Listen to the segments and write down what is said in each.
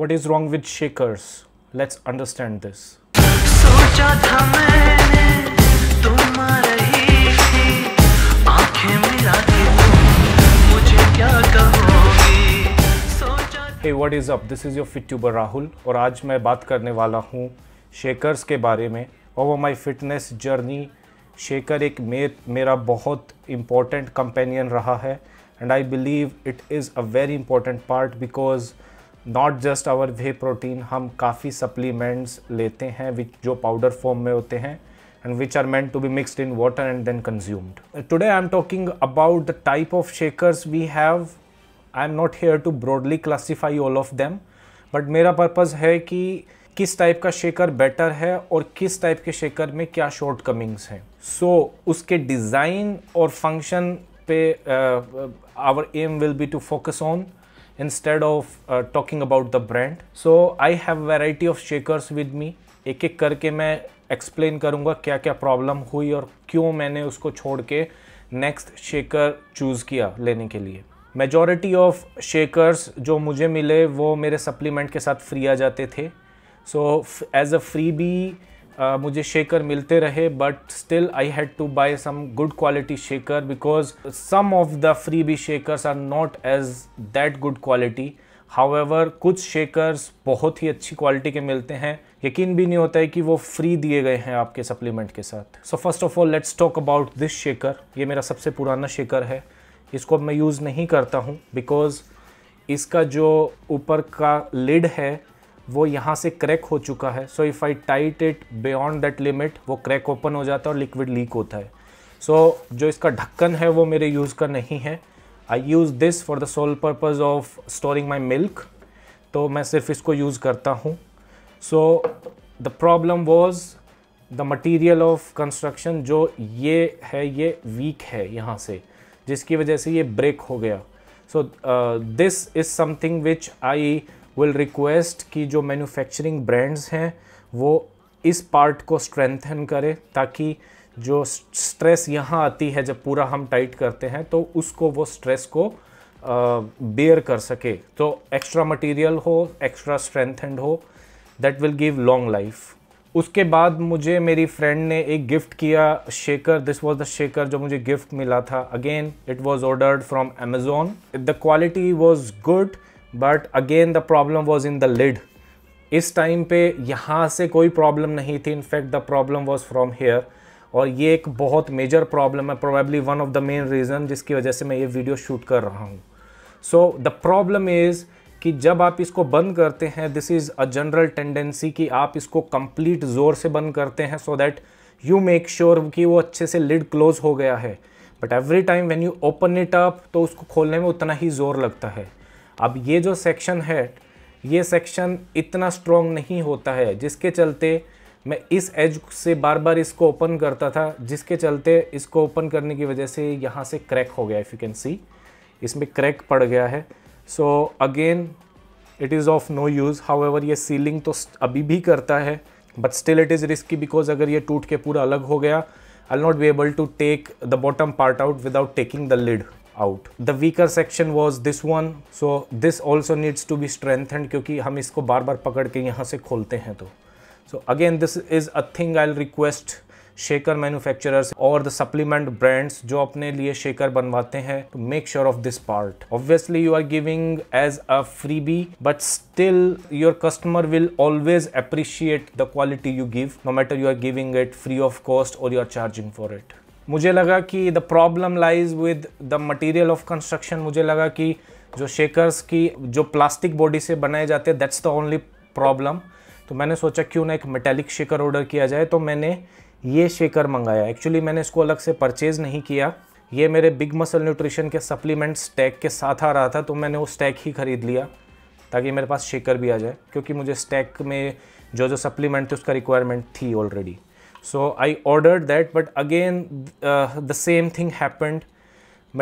What is wrong with shakers? Let's understand this. Hey, what is up? This is your FitTuber Rahul और आज मैं बात करने वाला हूँ shakers के बारे में over my fitness journey shaker एक मेर, मेरा बहुत इम्पॉर्टेंट कंपेनियन रहा है and I believe it is a very important part because not just our whey protein हम काफ़ी सप्लीमेंट्स लेते हैं विच जो पाउडर फॉर्म में होते हैं and which are meant to be mixed in water and then consumed today I am talking about the type of shakers we have I am not here to broadly classify all of them but मेरा purpose है कि किस type का shaker better है और किस type के shaker में क्या शॉर्ट हैं सो so, उसके डिज़ाइन और फंक्शन पे our aim will be to focus on instead of uh, talking about the brand so i have variety of shakers with me एक एक करके मैं एक्सप्लेन करूँगा क्या क्या प्रॉब्लम हुई और क्यों मैंने उसको छोड़ के नेक्स्ट शेकर चूज़ किया लेने के लिए मेजॉरिटी ऑफ शेकर्स जो मुझे मिले वो मेरे सप्लीमेंट के साथ फ्री आ जाते थे so as a freebie मुझे शेकर मिलते रहे but still I had to buy some good quality shaker because some of the freebie shakers are not as that good quality however कुछ shakers बहुत ही अच्छी quality के मिलते हैं यकीन भी नहीं होता है कि वो फ्री दिए गए हैं आपके सप्लीमेंट के साथ so first of all let's talk about this shaker ये मेरा सबसे पुराना शेकर है इसको मैं यूज़ नहीं करता हूँ बिकॉज़ इसका जो ऊपर का लिड है वो यहाँ से क्रैक हो चुका है so if I tight it beyond that limit वो क्रैक ओपन हो जाता है और लिक्विड लीक होता है सो so, जो इसका ढक्कन है वो मेरे यूज़ का नहीं है I use this for the sole purpose of storing my milk तो मैं सिर्फ इसको यूज़ करता हूँ so the problem was the material of construction जो ये है ये वीक है यहाँ से जिसकी वजह से ये ब्रेक हो गया so this is something which I will request कि जो मैन्युफैक्चरिंग ब्रांड्स हैं वो इस पार्ट को स्ट्रेंथन करें ताकि जो स्ट्रेस यहाँ आती है जब पूरा हम टाइट करते हैं तो उसको वो स्ट्रेस को बेयर कर सके तो एक्स्ट्रा मटेरियल हो एक्स्ट्रा स्ट्रेंथेंड हो that will give long life उसके बाद मुझे मेरी फ्रेंड ने एक गिफ्ट किया shaker this was the shaker जो मुझे गिफ्ट मिला था again it was ordered from Amazon the quality was good but again the problem was in the lid इस टाइम पे यहाँ से कोई प्रॉब्लम नहीं थी in fact the problem was from here और ये एक बहुत मेजर प्रॉब्लम है probably one of the main reason जिसकी वजह से मैं ये वीडियो शूट कर रहा हूँ सो द प्रॉब्लम इज़ कि जब आप इसको बंद करते हैं this is a general tendency कि आप इसको कंप्लीट ज़ोर से बंद करते हैं so that you make sure कि वो अच्छे से लिड क्लोज हो गया है but every time when you open it up तो उसको खोलने में उतना ही ज़ोर लगता है अब ये जो सेक्शन है ये सेक्शन इतना स्ट्रॉन्ग नहीं होता है जिसके चलते मैं इस एज से बार बार इसको ओपन करता था जिसके चलते इसको ओपन करने की वजह से यहाँ से क्रैक हो गया इफ़ यू कैन सी इसमें क्रैक पड़ गया है so again it is of no use however ये सीलिंग तो अभी भी करता है but still it is risky because अगर ये टूट के पूरा अलग हो गया I not be able to take the bottom part out without taking the lid out the weaker section was this one so this also needs to be strengthened क्योंकि हम इसको बार बार पकड़ के यहाँ से खोलते हैं तो so again this is a thing I request shaker manufacturers और द सप्लीमेंट ब्रांड्स जो अपने लिए शेकर बनवाते हैं to make sure of this part obviously you are giving as a freebie but still your customer will always appreciate the quality you give no matter you are giving it free of cost और you are charging for it मुझे लगा कि the problem lies with the material of construction मुझे लगा कि जो shakers की जो प्लास्टिक बॉडी से बनाए जाते हैं दैट्स द ओनली प्रॉब्लम तो मैंने सोचा क्यों ना एक मेटेलिक शेकर ऑर्डर किया जाए तो मैंने ये शेकर मंगाया एक्चुअली मैंने इसको अलग से परचेज़ नहीं किया ये मेरे बिग मसल न्यूट्रिशन के सप्लीमेंट्स टैग के साथ आ रहा था तो मैंने वो स्टैक ही ख़रीद लिया ताकि मेरे पास शेकर भी आ जाए क्योंकि मुझे स्टैक में जो जो सप्लीमेंट थे उसका रिक्वायरमेंट थी already so I ordered that but again uh, the same thing happened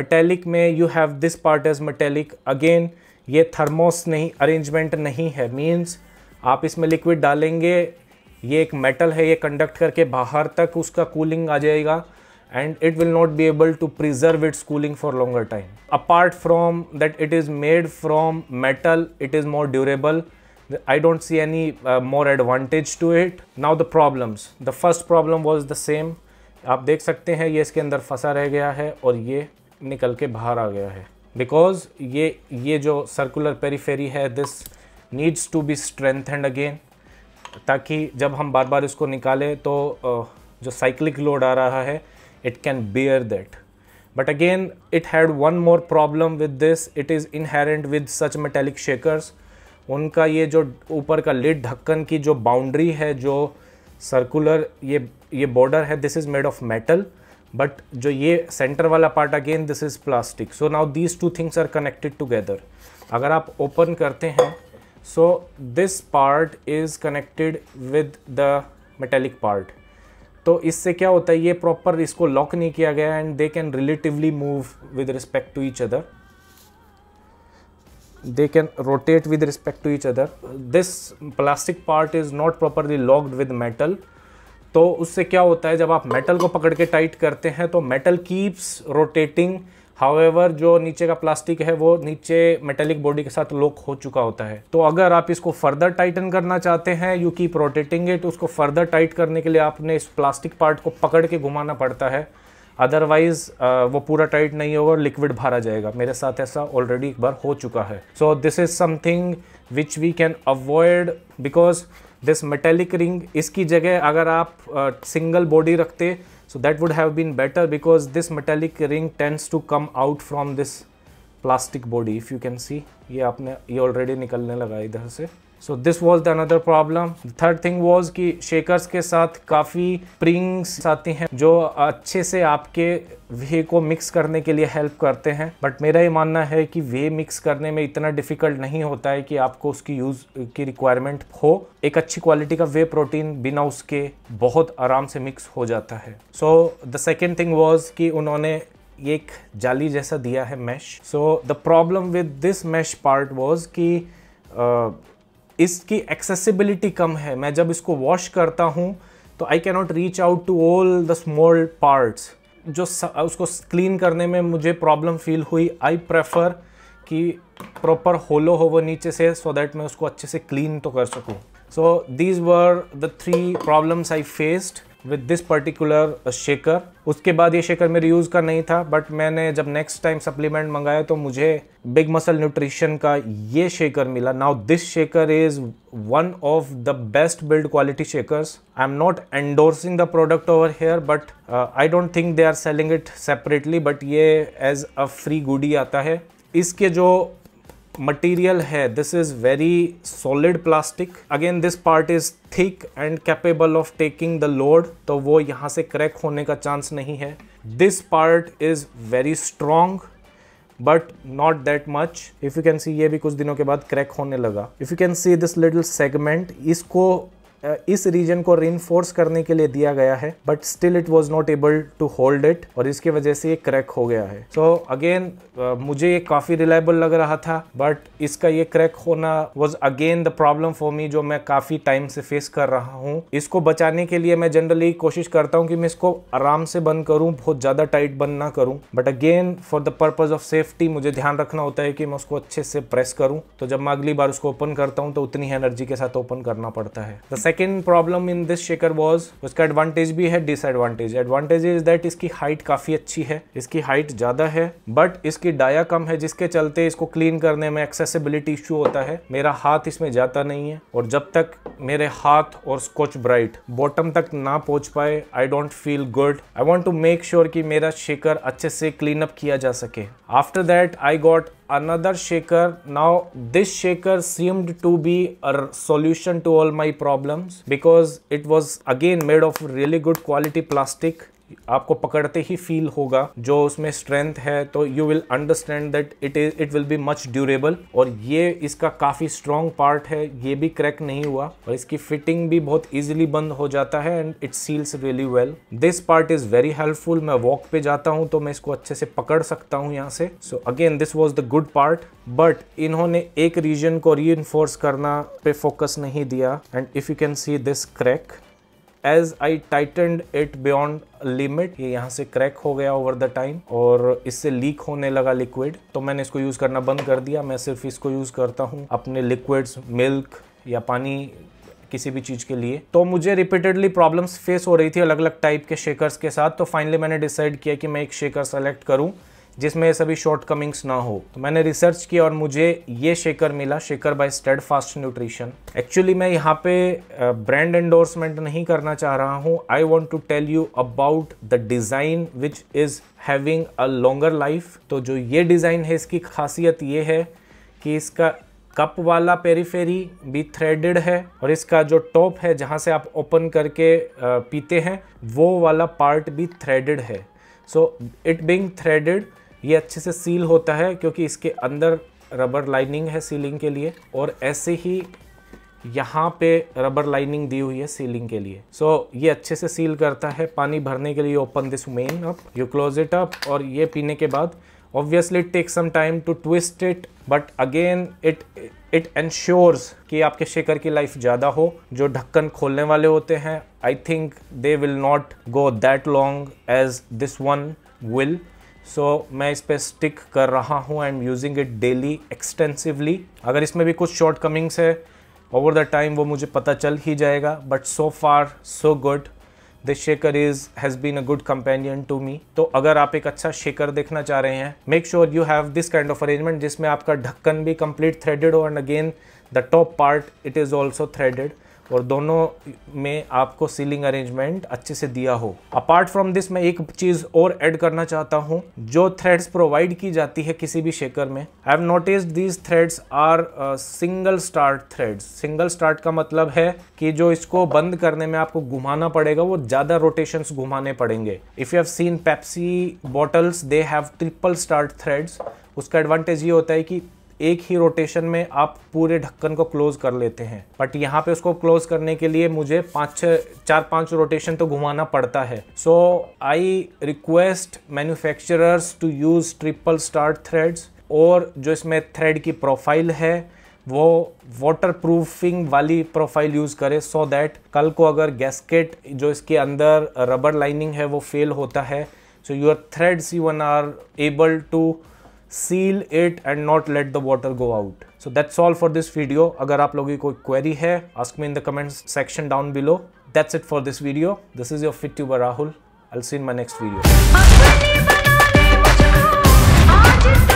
metallic में you have this part as metallic again ये thermos नहीं arrangement नहीं है means आप इसमें liquid डालेंगे ये एक metal है ये conduct करके बाहर तक उसका cooling आ जाएगा and it will not be able to preserve its cooling for longer time apart from that it is made from metal it is more durable I don't see any uh, more advantage to it. Now the problems. The first problem was the same. आप देख सकते हैं ये इसके अंदर फंसा रह गया है और ये निकल के बाहर आ गया है बिकॉज ये ये जो सर्कुलर पेरीफेरी है this needs to be strengthened again ताकि जब हम बार बार इसको निकालें तो जो साइक्लिक लोड आ रहा है it can bear that but again it had one more problem with this it is inherent with such metallic shakers उनका ये जो ऊपर का लिड ढक्कन की जो बाउंड्री है जो सर्कुलर ये ये बॉर्डर है this is made of metal but जो ये सेंटर वाला part again this is plastic so now these two things are connected together अगर आप ओपन करते हैं so this part is connected with the metallic part तो इससे क्या होता है ये प्रॉपर इसको लॉक नहीं किया गया and they can relatively move with respect to each other they can rotate with respect to each other this plastic part is not properly locked with metal तो उससे क्या होता है जब आप मेटल को पकड़ के टाइट करते हैं तो मेटल कीप्स रोटेटिंग हावेवर जो नीचे का प्लास्टिक है वो नीचे मेटेलिक बॉडी के साथ लॉक हो चुका होता है तो अगर आप इसको फर्दर टाइटन करना चाहते हैं यू कीप रोटेटिंग इट उसको फर्दर टाइट करने के लिए आपने इस प्लास्टिक पार्ट को पकड़ के घुमाना पड़ता है अदरवाइज uh, वो पूरा टाइट नहीं होगा और लिक्विड भरा जाएगा मेरे साथ ऐसा ऑलरेडी एक बार हो चुका है so this is something which we can avoid because this metallic ring इसकी जगह अगर आप सिंगल uh, बॉडी रखते so that would have been better because this metallic ring tends to come out from this plastic body if you can see ये आपने ये already निकलने लगा इधर से so this was the another problem third thing was कि shakers के साथ काफ़ी प्रिंग्स आती हैं जो अच्छे से आपके वे को मिक्स करने के लिए हेल्प करते हैं बट मेरा ये मानना है कि वे मिक्स करने में इतना डिफिकल्ट नहीं होता है कि आपको उसकी यूज़ की रिक्वायरमेंट हो एक अच्छी क्वालिटी का वे प्रोटीन बिना उसके बहुत आराम से मिक्स हो जाता है so the second thing was कि उन्होंने एक जाली जैसा दिया है mesh so the problem with this mesh part was कि इसकी एक्सेसिबिलिटी कम है मैं जब इसको वॉश करता हूँ तो I cannot reach out to all the small parts जो उसको क्लीन करने में मुझे प्रॉब्लम फील हुई आई प्रेफर कि प्रॉपर होलो हो वो नीचे से सो so दैट मैं उसको अच्छे से क्लीन तो कर सकूँ so these were the three problems I faced with this particular shaker उसके बाद ये शेकर मेरे यूज़ का नहीं था बट मैंने जब नेक्स्ट टाइम सप्लीमेंट मंगाया तो मुझे बिग मसल न्यूट्रिशन का ये शेकर मिला now this shaker is one of the best build quality shakers I am not endorsing the product over here but I don't think they are selling it separately but ये as a free goodie आता है इसके जो material here this is very solid plastic again this part is thick and capable of taking the load तो वो यहाँ से crack होने का chance नहीं है this part is very strong but not that much if you can see ये भी कुछ दिनों के बाद क्रैक होने लगा if you can see this little segment इसको इस रीजन को री करने के लिए दिया गया है but still it was not able to hold it और इसकी वजह से ये क्रैक हो गया है सो so, अगेन uh, मुझे ये काफ़ी रिलायबल लग रहा था बट इसका ये क्रैक होना was again the problem for me जो मैं काफ़ी टाइम से फेस कर रहा हूँ इसको बचाने के लिए मैं जनरली कोशिश करता हूँ कि मैं इसको आराम से बंद करूँ बहुत ज़्यादा टाइट बंद ना करूँ but again for the purpose of safety मुझे ध्यान रखना होता है कि मैं उसको अच्छे से प्रेस करूँ तो जब मैं अगली बार उसको ओपन करता हूँ तो उतनी एनर्जी के साथ ओपन करना पड़ता है the second problem in this shaker was उसका एडवांटेज भी है डिसएडवांटेज एडवांटेज इज दैट इसकी हाइट काफ़ी अच्छी है इसकी हाइट ज़्यादा है बट इसकी डाया कम है जिसके चलते इसको क्लीन करने में एक्सेसिबिलिटी इशू होता है मेरा हाथ इसमें जाता नहीं है और जब तक मेरे हाथ और स्कोच ब्राइट बॉटम तक ना पहुंच पाए I don't feel good I want to make sure कि मेरा शेकर अच्छे से क्लीन अप किया जा सके after that I got another shaker. Now this shaker seemed to be a solution to all my problems because it was again made of really good quality plastic आपको पकड़ते ही feel होगा जो उसमें strength है तो you will understand that it is it will be much durable और ये इसका काफ़ी स्ट्रॉन्ग पार्ट है ये भी क्रैक नहीं हुआ और इसकी फिटिंग भी बहुत ईजिली बंद हो जाता है and it seals really well this part is very helpful मैं वॉक पे जाता हूँ तो मैं इसको अच्छे से पकड़ सकता हूँ यहाँ से so again this was the good part but इन्होंने एक रीजन को री करना पे फोकस नहीं दिया and if you can see this crack as I tightened it beyond limit ये यहाँ से क्रैक हो गया ओवर द टाइम और इससे लीक होने लगा लिक्विड तो मैंने इसको यूज़ करना बंद कर दिया मैं सिर्फ इसको यूज़ करता हूँ अपने लिक्विड्स मिल्क या पानी किसी भी चीज़ के लिए तो मुझे रिपीटेडली प्रॉब्लम्स फेस हो रही थी अलग अलग टाइप के शेकर्स के साथ तो फाइनली मैंने डिसाइड किया कि मैं एक शेकर सेलेक्ट करूँ जिसमें सभी शॉर्टकमिंग्स ना हो तो मैंने रिसर्च किया और मुझे ये शेकर मिला shaker by Steadfast Nutrition actually मैं यहाँ पे ब्रांड एंडोर्समेंट नहीं करना चाह रहा हूँ I want to tell you about the design which is having a longer life तो जो ये डिज़ाइन है इसकी खासियत ये है कि इसका कप वाला पेरीफेरी भी थ्रेडेड है और इसका जो टॉप है जहाँ से आप ओपन करके पीते हैं वो वाला पार्ट भी थ्रेडेड है सो इट बिंग थ्रेडेड ये अच्छे से सील होता है क्योंकि इसके अंदर रबर लाइनिंग है सीलिंग के लिए और ऐसे ही यहाँ पे रबर लाइनिंग दी हुई है सीलिंग के लिए सो so, ये अच्छे से सील करता है पानी भरने के लिए open this main up you close it up और ये पीने के बाद obviously take some time to twist it but again it it ensures कि आपके शेकर की लाइफ ज़्यादा हो जो ढक्कन खोलने वाले होते हैं I think they will not go that long as this one will so so, मैं इस पर स्टिक कर रहा हूँ I am using it daily extensively अगर इसमें भी कुछ शॉर्ट कमिंग्स है ओवर द टाइम वो मुझे पता चल ही जाएगा but so far so good this shaker is has been a good companion to me तो अगर आप एक अच्छा शेकर देखना चाह रहे हैं make sure you have this kind of arrangement जिसमें आपका ढक्कन भी कंप्लीट थ्रेडेड हो and again the top part it is also threaded और दोनों में आपको सीलिंग अरेंजमेंट अच्छे से दिया हो अपार्ट फ्रॉम दिस मैं एक चीज़ और ऐड करना चाहता हूँ जो थ्रेड्स प्रोवाइड की जाती है किसी भी शेकर में I have notice these threads are single start threads single start का मतलब है कि जो इसको बंद करने में आपको घुमाना पड़ेगा वो ज़्यादा रोटेशन घुमाने पड़ेंगे if you have seen Pepsi bottles they have triple start threads उसका एडवांटेज ये होता है कि एक ही रोटेशन में आप पूरे ढक्कन को क्लोज कर लेते हैं बट यहाँ पे उसको क्लोज करने के लिए मुझे पाँच छः चार पाँच रोटेशन तो घुमाना पड़ता है so I request manufacturers to use triple start threads और जो इसमें थ्रेड की प्रोफाइल है वो वाटर प्रूफिंग वाली प्रोफाइल यूज़ करें सो so दैट कल को अगर गैसकेट जो इसके अंदर रबर लाइनिंग है वो फेल होता है so your threads you one are able to seal it and not let the water go out. So that's all for this video. अगर आप लोगों की कोई क्वेरी है ask me in the comments section down below. That's it for this video. This is your fit tuber Rahul. I'll see you in my next video.